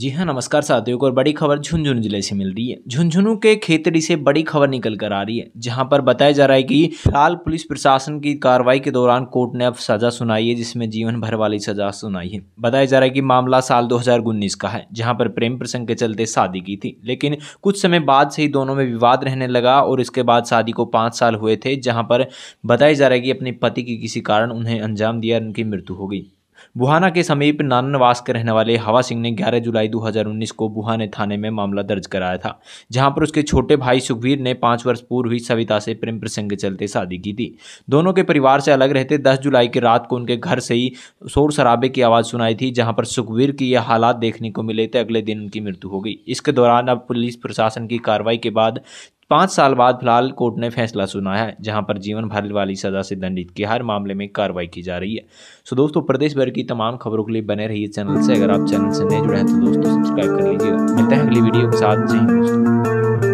जी हाँ नमस्कार साथियों को और बड़ी खबर झुंझुनू जिले से मिल रही है झुंझुनू के खेतड़ी से बड़ी खबर निकल कर आ रही है जहां पर बताया जा रहा है कि फिलहाल पुलिस प्रशासन की कार्रवाई के दौरान कोर्ट ने अब सजा सुनाई है जिसमें जीवन भर वाली सजा सुनाई है बताया जा रहा है कि मामला साल दो का है जहाँ पर प्रेम प्रसंग के चलते शादी की थी लेकिन कुछ समय बाद से ही दोनों में विवाद रहने लगा और इसके बाद शादी को पाँच साल हुए थे जहाँ पर बताया जा रहा है कि अपने पति की किसी कारण उन्हें अंजाम दिया उनकी मृत्यु हो गई बुहाना के समीप नाननवास के रहने वाले हवा सिंह ने 11 जुलाई 2019 को बुहाने थाने में मामला दर्ज कराया था जहां पर उसके छोटे भाई सुखवीर ने पाँच वर्ष पूर्व हुई सविता से प्रेम प्रसंग चलते शादी की थी दोनों के परिवार से अलग रहते दस जुलाई की रात को उनके घर से ही शोर शराबे की आवाज़ सुनाई थी जहाँ पर सुखवीर की यह हालात देखने को मिले थे तो अगले दिन उनकी मृत्यु हो गई इसके दौरान अब पुलिस प्रशासन की कार्रवाई के बाद पाँच साल बाद फिलहाल कोर्ट ने फैसला सुना है जहां पर जीवन भर वाली सजा से दंडित के हर मामले में कार्रवाई की जा रही है सो दोस्तों प्रदेश भर की तमाम खबरों के लिए बने रहिए चैनल से अगर आप चैनल से नए जुड़े हैं तो दोस्तों सब्सक्राइब कर लीजिए मिलते हैं अगली वीडियो के साथ जी दोस्तों